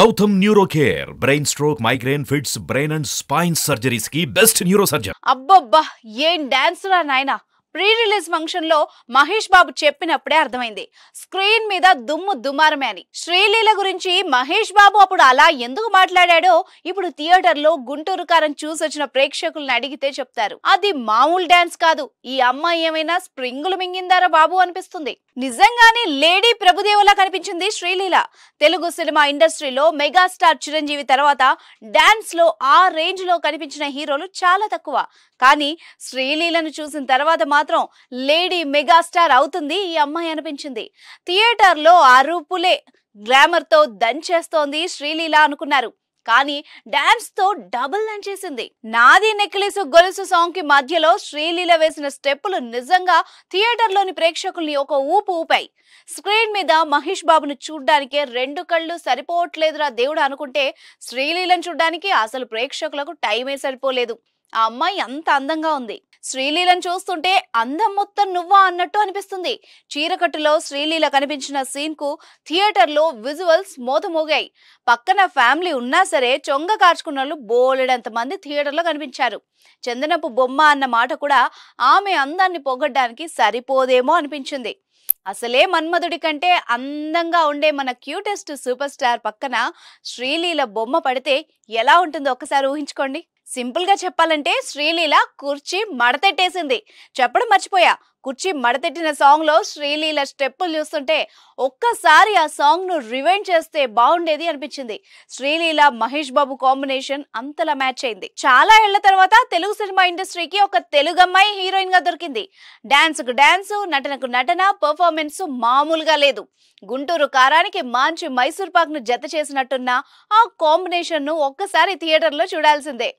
Gautam neuro care brain stroke migraine fits brain and spine surgeries కి best neuro surgeon అబ్బబ్బా ఏం dance రా నాయన ప్రీ రిలీజ్ ఫంక్షన్ లో మహేష్ బాబు చెప్పినప్పుడే అర్థమైంది స్క్రీన్ మీద దుమ్ము దుమారమే అని శ్రీలీల గురించి మహేష్ బాబు అప్పుడు అలా ఎందుకు మాట్లాడాడో ఇప్పుడు థియేటర్ లో గుంటూరు కారం చూసొచ్చిన ప్రేక్షకులను అడిగితే చెప్తారు అది మామూలు డాన్స్ కాదు ఈ అమ్మాయి ఏమైనా స్ప్రింగులు మింగిందారా బాబు అనిపిస్తుంది నిజంగానే లేడీ ప్రభుదేవలా కనిపించింది శ్రీలీల తెలుగు సినిమా ఇండస్ట్రీలో మెగాస్టార్ చిరంజీవి తర్వాత డాన్స్ లో ఆ రేంజ్ లో కనిపించిన హీరోలు చాలా తక్కువ కానీ శ్రీలీలను చూసిన తర్వాత మాత్రం లేడీ మెగాస్టార్ అవుతుంది ఈ అమ్మాయి అనిపించింది థియేటర్లో అరుపులే గ్లామర్తో దంచేస్తోంది శ్రీలీల అనుకున్నారు కానీ డాన్స్ తో డబుల్ అని చేసింది నాది నెక్లెస్ గొలుసు సాంగ్ కి మధ్యలో శ్రీలీల వేసిన స్టెప్పులు నిజంగా థియేటర్ లోని ప్రేక్షకుల్ని ఒక ఊపు ఊపాయి స్క్రీన్ మీద మహేష్ బాబును చూడ్డానికి రెండు కళ్ళు సరిపోవట్లేదురా దేవుడు అనుకుంటే శ్రీలీలను చూడ్డానికి అసలు ప్రేక్షకులకు టైమే సరిపోలేదు ఆ అమ్మాయి అంత అందంగా ఉంది శ్రీలీలను చూస్తుంటే అందం మొత్తం నువ్వా అన్నట్టు అనిపిస్తుంది చీరకట్టులో శ్రీలీల కనిపించిన సీన్ కు థియేటర్లో విజువల్స్ మోతమోగాయి పక్కన ఫ్యామిలీ ఉన్నా సరే చొంగ కార్చుకున్న వాళ్ళు బోలెడంత మంది థియేటర్లో కనిపించారు చందనపు బొమ్మ అన్న మాట కూడా ఆమె అందాన్ని పొగడ్డానికి సరిపోదేమో అనిపించింది అసలే మన్మధుడి కంటే అందంగా ఉండే మన క్యూటెస్ట్ సూపర్ స్టార్ పక్కన శ్రీలీల బొమ్మ పడితే ఎలా ఉంటుందో ఒకసారి ఊహించుకోండి సింపుల్గా చెప్పాలంటే శ్రీలీల కుర్చీ మడతెట్టేసింది చెప్పడం మర్చిపోయా కుర్చీ మడతెట్టిన సాంగ్ లో శ్రీలీల స్టెప్పులు చూస్తుంటే ఒక్కసారి ఆ సాంగ్ ను రివైండ్ చేస్తే బాగుండేది అనిపించింది శ్రీలీల మహేష్ బాబు కాంబినేషన్ అంతలా మ్యాచ్ అయింది చాలా ఏళ్ల తర్వాత తెలుగు సినిమా ఇండస్ట్రీకి ఒక తెలుగు అమ్మాయి హీరోయిన్ గా దొరికింది డాన్స్ కు డాన్స్ నటనకు నటన పర్ఫార్మెన్స్ మామూలుగా లేదు గుంటూరు కారానికి మాంచి మైసూర్ పాక్ ను జత చేసినట్టున్న ఆ కాంబినేషన్ ను ఒక్కసారి థియేటర్ లో చూడాల్సిందే